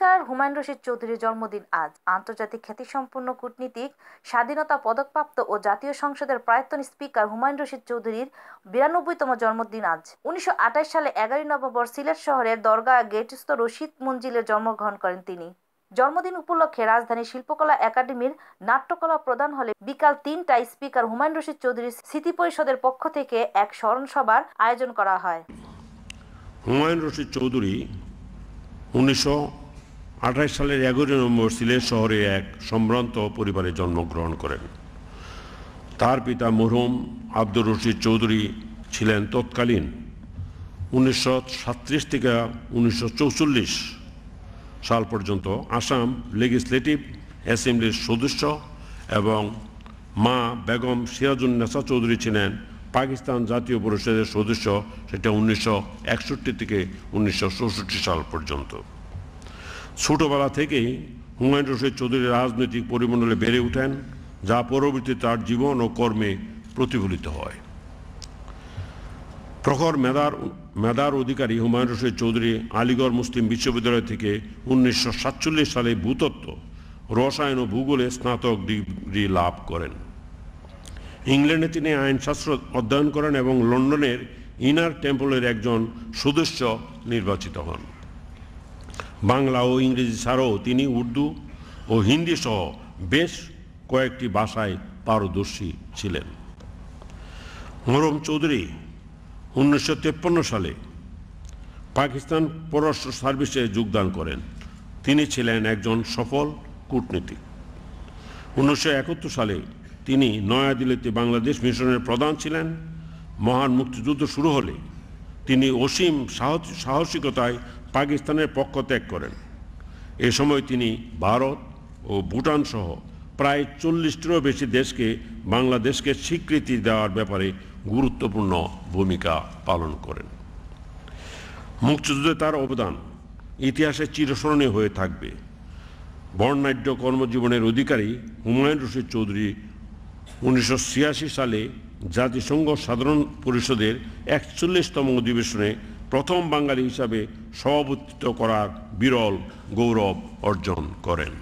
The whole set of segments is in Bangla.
নমস্কার হুমায়ুন রশিদ চৌধুরীর জন্মদিন আজ আন্তর্জাতিক খ্যাতিসম্পন্ন কূটনীতিক স্বাধীনতা পদকপ্রাপ্ত ও জাতীয় সংসদের প্রায়তন স্পিকার হুমায়ুন রশিদ চৌধুরীর বিরানব্বইতম জন্মদিন আজ উনিশশো সালে এগারোই নভেম্বর সিলেট শহরের দরগা গেটস্থ রশিদ মঞ্জিলে জন্মগ্রহণ করেন তিনি জন্মদিন উপলক্ষে রাজধানী শিল্পকলা একাডেমির নাট্যকলা প্রদান হলে বিকাল তিনটায় স্পিকার হুমায়ুন রশিদ চৌধুরীর স্মৃতি পরিষদের পক্ষ থেকে এক স্মরণ সভার আয়োজন করা হয় হুমায়ুন রশিদ চৌধুরী উনিশশো আঠাশ সালের এগারোই নম্বর সিলেট শহরে এক সম্ভ্রান্ত পরিবারে জন্মগ্রহণ করেন তার পিতা মরহুম আব্দুর রশিদ চৌধুরী ছিলেন তৎকালীন উনিশশো থেকে উনিশশো সাল পর্যন্ত আসাম লেজিসলেটিভ অ্যাসেম্বলির সদস্য এবং মা বেগম সিরাজুল নেশা চৌধুরী ছিলেন পাকিস্তান জাতীয় পরিষদের সদস্য সেটা উনিশশো থেকে উনিশশো সাল পর্যন্ত ছোটবেলা থেকেই হুমায়ুন রশিদ চৌধুরী রাজনৈতিক পরিমণ্ডলে বেড়ে ওঠেন যা পরবর্তী তার জীবন ও কর্মে প্রতিফলিত হয় প্রখর মেদার মেদার অধিকারী হুমায়ুন রশিদ চৌধুরী আলিগড় মুসলিম বিশ্ববিদ্যালয় থেকে উনিশশো সালে ভূতত্ত্ব রসায়ন ও ভূগোলে স্নাতক ডিগ্রি লাভ করেন ইংল্যান্ডে তিনি আইনশাস্ত্র অধ্যয়ন করেন এবং লন্ডনের ইনার টেম্পলের একজন সদস্য নির্বাচিত হন বাংলা ও ইংরেজি ছাড়াও তিনি উর্দু ও হিন্দি সহ বেশ কয়েকটি ভাষায় পারদর্শী ছিলেন মরম চৌধুরী উনিশশো সালে পাকিস্তান পররাষ্ট্র সার্ভিসে যোগদান করেন তিনি ছিলেন একজন সফল কূটনীতিক উনিশশো সালে তিনি নয়াদিল্লিতে বাংলাদেশ মিশনের প্রধান ছিলেন মহান মুক্তিযুদ্ধ শুরু হলে তিনি অসীম সাহসিকতায় পাকিস্তানের পক্ষ ত্যাগ করেন এ সময় তিনি ভারত ও ভুটান সহ প্রায় চল্লিশটিরও বেশি দেশকে বাংলাদেশকে স্বীকৃতি দেওয়ার ব্যাপারে গুরুত্বপূর্ণ ভূমিকা পালন করেন মুক্তিযুদ্ধে তার অবদান ইতিহাসে চিরস্মরণীয় হয়ে থাকবে বর্ণাঢ্য কর্মজীবনের অধিকারী হুমায়ুন রশিদ চৌধুরী উনিশশো সালে জাতিসংঘ সাধারণ পরিষদের একচল্লিশতম অধিবেশনে প্রথম বাঙালি হিসাবে সভাপতিত্ব করার বিরল গৌরব অর্জন করেন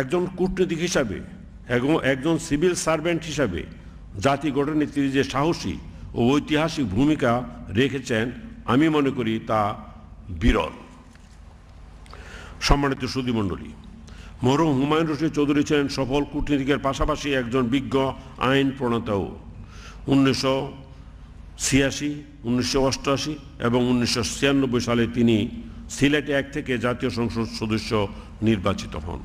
একজন কূটনীতিক হিসাবে এবং একজন সিভিল সার্ভেন্ট হিসাবে জাতি গঠনে তিনি যে সাহসী ও ঐতিহাসিক ভূমিকা রেখেছেন আমি মনে করি তা বিরল সম্মানিত সুদীমণ্ডলী মরম হুমায়ুন রশিদ চৌধুরী ছিলেন সফল কূটনীতিকের পাশাপাশি একজন বিজ্ঞ আইন প্রণেতাও উনিশশো ছিয়াশি উনিশশো অষ্টআশি এবং উনিশশো সালে তিনি সিলেটে এক থেকে জাতীয় সংসদ সদস্য নির্বাচিত হন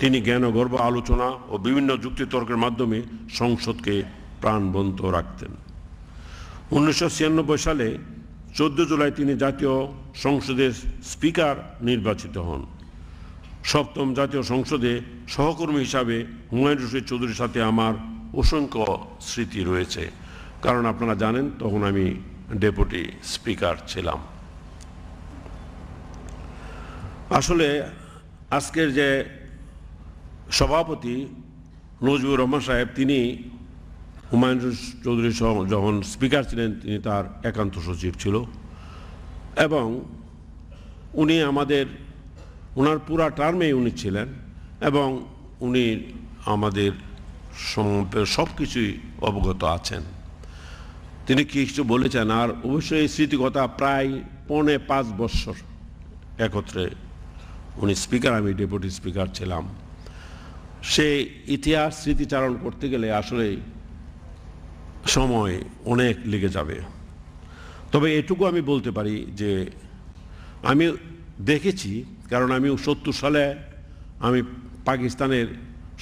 তিনি জ্ঞানগর্ব আলোচনা ও বিভিন্ন যুক্তিতর্কের মাধ্যমে সংসদকে প্রাণবন্ত রাখতেন উনিশশো সালে চোদ্দ জুলাই তিনি জাতীয় সংসদের স্পিকার নির্বাচিত হন সপ্তম জাতীয় সংসদে সহকর্মী হিসাবে হুমায়ুন রশিদ চৌধুরীর সাথে আমার অসংখ্য স্মৃতি রয়েছে কারণ আপনারা জানেন তখন আমি ডেপুটি স্পিকার ছিলাম আসলে আজকের যে সভাপতি নজরুর রহমান সাহেব তিনি হুমায়ুন চৌধুরী যখন স্পিকার ছিলেন তিনি তার একান্ত সচিব ছিল এবং উনি আমাদের ওনার পুরা টার্মে উনি ছিলেন এবং উনি আমাদের সব কিছুই অবগত আছেন তিনি কিছু বলেছেন আর অবশ্যই এই স্মৃতিকথা প্রায় পৌনে পাঁচ বৎসর একত্রে উনি স্পিকার আমি ডেপুটি স্পিকার ছিলাম সে ইতিহাস স্মৃতিচারণ করতে গেলে আসলে সময় অনেক লেগে যাবে তবে এটুকু আমি বলতে পারি যে আমি দেখেছি কারণ আমি সত্তর সালে আমি পাকিস্তানের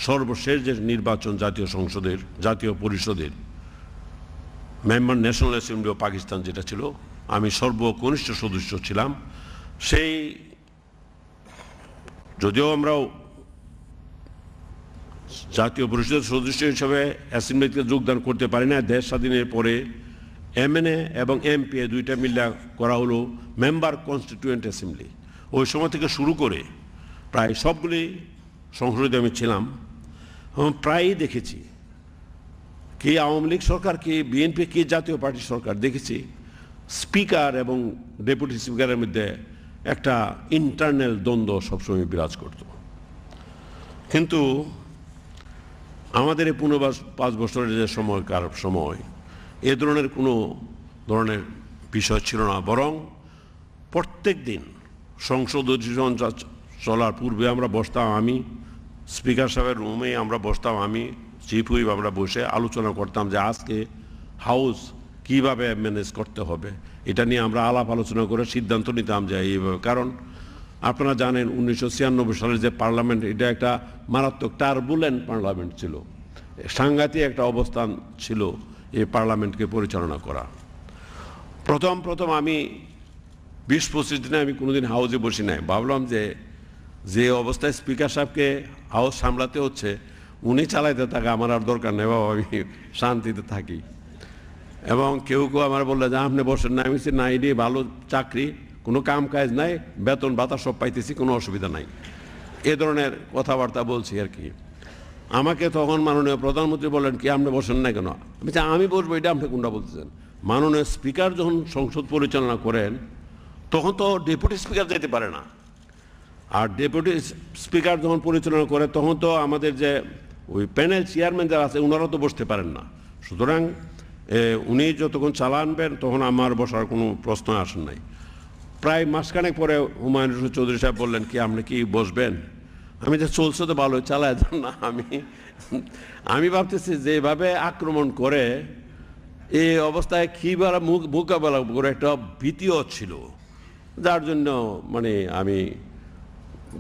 সর্বশেষ যে নির্বাচন জাতীয় সংসদের জাতীয় পরিষদের member national assembly of Pakistan যেটা ছিল আমি সর্বকনিষ্ঠ সদস্য ছিলাম সেই যদিও আমরাও জাতীয় পরিষদের সদস্য হিসেবে অ্যাসেম্বলিতে যোগদান করতে পারি না দেশ স্বাধীনের পরে এমএনএ এবং এমপিএ দুইটা মিল্লা করা হলো মেম্বার কনস্টিটিউয়েন্ট অ্যাসেম্বলি ওই সময় থেকে শুরু করে প্রায় সবগুলি সংসদে আমি ছিলাম প্রায়ই দেখেছি কে আওয়ামী লীগ সরকার কে বিএনপি কে জাতীয় পার্টি সরকার দেখেছি স্পিকার এবং ডেপুটি স্পিকারের মধ্যে একটা ইন্টারনাল দ্বন্দ্ব সবসময় বিরাজ করত কিন্তু আমাদের এই পুনর্বাস পাঁচ বছরের যে সময়কার সময় এ ধরনের কোনো ধরনের বিষয় ছিল না বরং প্রত্যেক দিন সংসদ অধিবেশন চলার পূর্বে আমরা বসতাম আমি স্পিকার সাহেবের রুমে আমরা বসতাম আমি চিফ হুইপ আমরা বসে আলোচনা করতাম যে আজকে হাউস কিভাবে ম্যানেজ করতে হবে এটা নিয়ে আমরা আলাপ আলোচনা করে সিদ্ধান্ত নিতাম যে এইভাবে কারণ আপনারা জানেন উনিশশো সালের যে পার্লামেন্ট এটা একটা মারাত্মক টার্বুলেন্ট পার্লামেন্ট ছিল সাংঘাতিক একটা অবস্থান ছিল এই পার্লামেন্টকে পরিচালনা করা প্রথম প্রথম আমি বিশ পঁচিশ দিনে আমি কোনোদিন হাউজে বসি নাই ভাবলাম যে যে অবস্থায় স্পিকার সাহেবকে হাউস সামলাতে হচ্ছে উনি চালাইতে থাকে আমার আর দরকার নেই বাবা আমি শান্তিতে থাকি এবং কেউ কেউ আমার বললো যে আপনি বসেন না আমি নাই এটি ভালো চাকরি কোনো কাম কাজ নাই বেতন ভাতা সব পাইতেছি কোনো অসুবিধা নাই এ ধরনের কথাবার্তা বলছি আর কি আমাকে তখন মাননীয় প্রধানমন্ত্রী বলেন কি আপনি বসেন না কেন আমি আমি বসবো এটা আপনি কোনটা বলতেছেন মাননীয় স্পিকার যখন সংসদ পরিচালনা করেন তখন তো ডেপুটি স্পিকার যেতে পারে না আর ডেপুটি স্পিকার যখন পরিচালনা করে তখন তো আমাদের যে ওই প্যানেল চেয়ারম্যান যারা আছে ওনারা তো বসতে পারেন না সুতরাং উনি যতক্ষণ চালানবেন তখন আমার বসার কোনো প্রশ্ন আসেন নাই প্রায় মাসখানেক পরে হুমায়ুন রসুল চৌধুরী সাহেব বললেন কি আপনি কি বসবেন আমি যে চলছে তো ভালো চালায় যান না আমি আমি ভাবতেছি যেভাবে আক্রমণ করে এই অবস্থায় কীভাবে মুখ মোকাবেলা করে একটা ভীতিও ছিল যার জন্য মানে আমি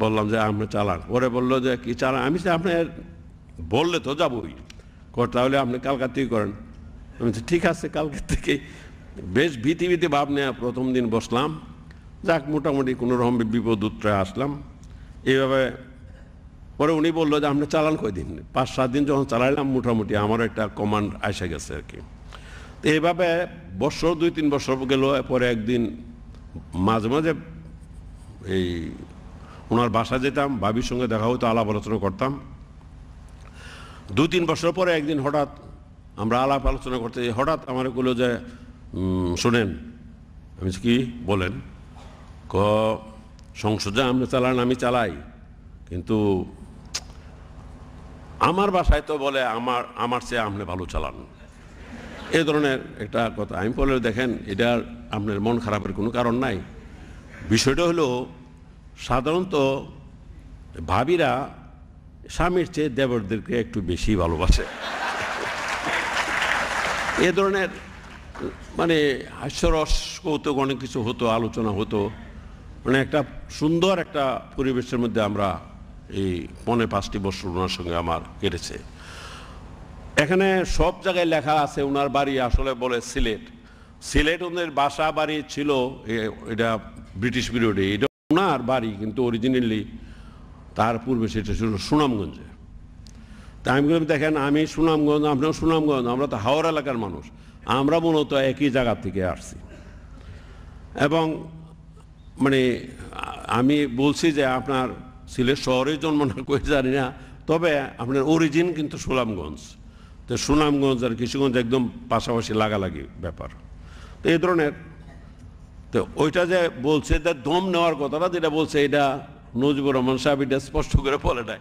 বললাম যে আপনি চালান ওরে বললো যে কি চালান আমি আপনার বললে তো যাবই তাহলে আপনি কালকাতেই করেন আমি ঠিক আছে কালকে থেকে বেশ ভীতি ভীতি ভাব নেওয়া প্রথম দিন বসলাম যাক মোটামুটি কোনো রকম বিপদ উত্তরায় আসলাম এইভাবে পরে উনি বললো যে আপনি চালান দিন পাঁচ সাত দিন যখন চালাইলাম মোটামুটি আমার একটা কমান্ড আসে গেছে আর কি তো এইভাবে বছর দুই তিন বছর গেল পরে একদিন মাঝে মাঝে এই ওনার বাসা যেতাম ভাবির সঙ্গে দেখা হতো আলাপ আলোচনা করতাম দু তিন বছর পরে একদিন হঠাৎ আমরা আলাপ আলোচনা করতে হঠাৎ আমার এগুলো যে শোনেন আমি কি বলেন ক সংসদে আপনি চালান আমি চালাই কিন্তু আমার বাসায় তো বলে আমার আমার চেয়ে আপনি ভালো চালান এ ধরনের একটা কথা আমি বলে দেখেন এটার আপনার মন খারাপের কোনো কারণ নাই বিষয়টা হলো সাধারণত ভাবিরা স্বামীর চেয়ে দেবরদেরকে একটু বেশি ভালোবাসে এ ধরনের মানে হাস্যরস কৌতুক অনেক কিছু হতো আলোচনা হতো মানে একটা সুন্দর একটা পরিবেশের মধ্যে আমরা এই পনে পাঁচটি বছর ওনার সঙ্গে আমার কেটেছে এখানে সব জায়গায় লেখা আছে ওনার বাড়ি আসলে বলে সিলেট সিলেট ওদের বাসা বাড়ি ছিল এটা ব্রিটিশ পিরিয়ডে এটা ওনার বাড়ি কিন্তু অরিজিনালি তার পূর্বে সেটা ছিল সুনামগঞ্জে তা আমি বললাম দেখেন আমি সুনামগঞ্জ আপনার সুনামগঞ্জ আমরা তো হাওড়া এলাকার মানুষ আমরা মূলত একই জায়গা থেকে আসছি এবং মানে আমি বলছি যে আপনার সিলেট শহরে জন্ম না করে জানি না তবে আপনার অরিজিন কিন্তু সুনামগঞ্জ তো সুনামগঞ্জ আর কিছুগঞ্জ একদম পাশাপাশি লাগালাগি ব্যাপার তো এই ধরনের তো ওইটা যে বলছে দম নেওয়ার কথাটা যেটা বলছে এটা নজিবুর রহমান সাহেব এটা স্পষ্ট করে বলে নাই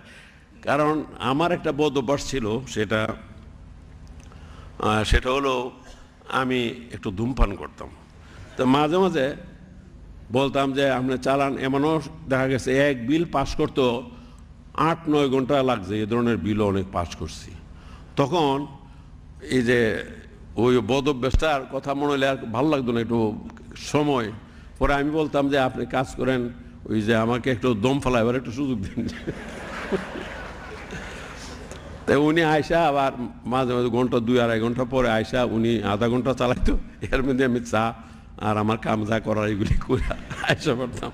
কারণ আমার একটা বদ অভ্যাস ছিল সেটা সেটা হলো আমি একটু ধূমপান করতাম তো মাঝে মাঝে বলতাম যে আপনি চালান এমনও দেখা গেছে এক বিল পাস করতেও আট নয় ঘন্টা লাগছে এ ধরনের বিলও অনেক পাস করছি তখন এই যে ওই বদ অভ্যেসটার কথা মনে হলে আর ভালো লাগতো না একটু সময় পরে আমি বলতাম যে আপনি কাজ করেন ওই যে আমাকে একটু দম ফেলা এবার একটু সুযোগ দিন তাই উনি আয়সা আবার মাঝে মাঝে ঘন্টা দুই আড়াই ঘন্টা পরে আয়সা উনি আধা ঘন্টা চালাইতো এর মধ্যে আমি চা আর আমার কাম যা করার এগুলি করে আয়সা করতাম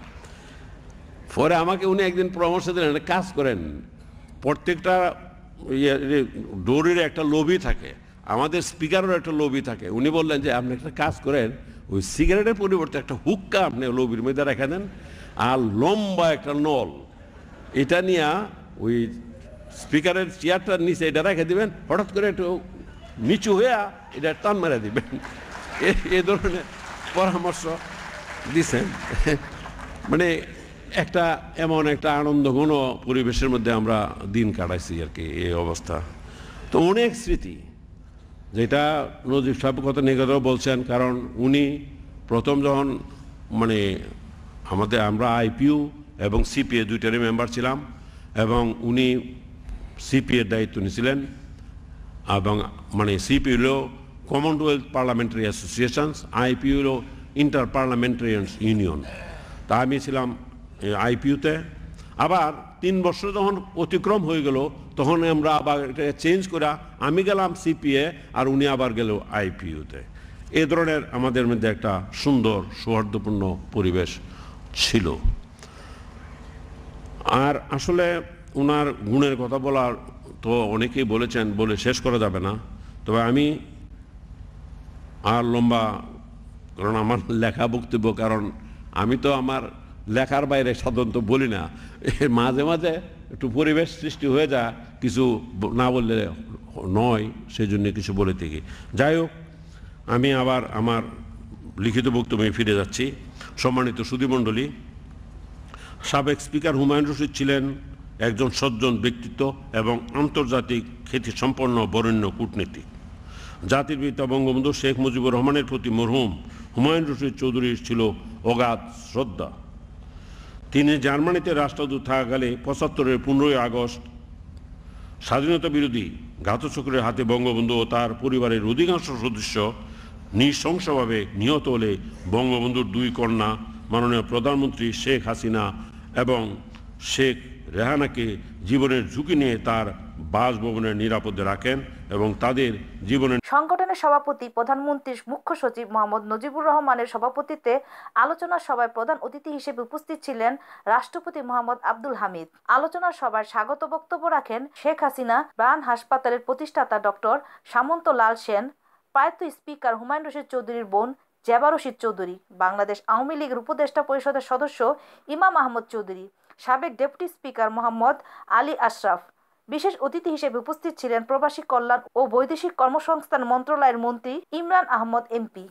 পরে আমাকে উনি একদিন পরামর্শ দিলেন কাজ করেন প্রত্যেকটা ইয়ে ডোরের একটা লবি থাকে আমাদের স্পিকারের একটা লবি থাকে উনি বললেন যে আপনি একটা কাজ করেন ওই সিগারেটের পরিবর্তে একটা হুক্কা আপনি লোভির মধ্যে রেখে দেন আর লম্বা একটা নল এটা নিয়ে ওই স্পিকারের চেয়ারটার নিচে এটা রেখে দিবেন হঠাৎ করে একটু নিচু হয়ে এটা টান মেরে দিবেন এ ধরনের পরামর্শ দিছেন মানে একটা এমন একটা আনন্দঘন পরিবেশের মধ্যে আমরা দিন কাটাইছি আর কি এই অবস্থা তো অনেক স্মৃতি যেটা নজির সাহেব কথা নিগত বলছেন কারণ উনি প্রথম যখন মানে আমাদের আমরা আইপিও এবং সিপিএ দুইটারই মেম্বার ছিলাম এবং উনি সিপিএর দায়িত্ব নিয়েছিলেন এবং মানে সিপি হলো কমনওয়েলথ পার্লামেন্টারি অ্যাসোসিয়েশনস আইপি হলো ইন্টার পার্লামেন্টারিয়ানস ইউনিয়ন তা আমি ছিলাম আইপিউতে আবার তিন বছর যখন অতিক্রম হয়ে গেল তখন আমরা আবার এটাকে চেঞ্জ করে আমি গেলাম সিপিএ আর উনি আবার গেল আইপিউতে এ ধরনের আমাদের মধ্যে একটা সুন্দর সৌহার্দ্যপূর্ণ পরিবেশ ছিল আর আসলে ওনার গুণের কথা বলার তো অনেকেই বলেছেন বলে শেষ করা যাবে না তবে আমি আর লম্বা কারণ আমার লেখা বক্তব্য কারণ আমি তো আমার লেখার বাইরে সাধারণত বলি না মাঝে মাঝে একটু পরিবেশ সৃষ্টি হয়ে যা কিছু না বললে নয় সেই জন্য কিছু বলে থাকি যাই হোক আমি আবার আমার লিখিত বক্তব্যে ফিরে যাচ্ছি সম্মানিত সুদীমণ্ডলী সাবেক স্পিকার হুমায়ুন রশিদ ছিলেন একজন সজ্জন ব্যক্তিত্ব এবং আন্তর্জাতিক খ্যাতি সম্পন্ন বরেণ্য কূটনীতিক জাতির পিতা বঙ্গবন্ধু শেখ মুজিবুর রহমানের প্রতি মরহুম হুমায়ুন রশিদ চৌধুরীর ছিল অগাধ শ্রদ্ধা তিনি জার্মানিতে রাষ্ট্রদূত থাকাকালে পঁচাত্তরের পনেরোই আগস্ট স্বাধীনতা বিরোধী ঘাতচক্রের হাতে বঙ্গবন্ধু ও তার পরিবারের অধিকাংশ সদস্য নিঃশংসভাবে নিহত হলে বঙ্গবন্ধুর দুই কন্যা মাননীয় প্রধানমন্ত্রী শেখ হাসিনা এবং শেখ রেহানাকে জীবনের ঝুঁকি নিয়ে তার বাসভবনের নিরাপদে রাখেন এবং তাদের জীবনের সংগঠনের সভাপতি প্রধানমন্ত্রীর মুখ্য সচিব মোহাম্মদ নজিবুর রহমানের সভাপতিত্বে আলোচনা সভায় প্রধান অতিথি হিসেবে উপস্থিত ছিলেন রাষ্ট্রপতি মোহাম্মদ আব্দুল হামিদ আলোচনা সভায় স্বাগত বক্তব্য রাখেন শেখ হাসিনা প্রাণ হাসপাতালের প্রতিষ্ঠাতা ডক্টর সামন্ত লাল সেন প্রয়াত স্পিকার হুমায়ুন রশিদ চৌধুরীর বোন জেবা রশিদ চৌধুরী বাংলাদেশ আওয়ামী লীগের উপদেষ্টা পরিষদের সদস্য ইমাম আহমদ চৌধুরী সাবেক ডেপুটি স্পিকার মোহাম্মদ আলী আশরাফ বিশেষ অতিথি হিসেবে উপস্থিত ছিলেন প্রবাসী কল্যাণ ও বৈদেশিক কর্মসংস্থান মন্ত্রণালয়ের মন্ত্রী ইমরান আহমদ এমপি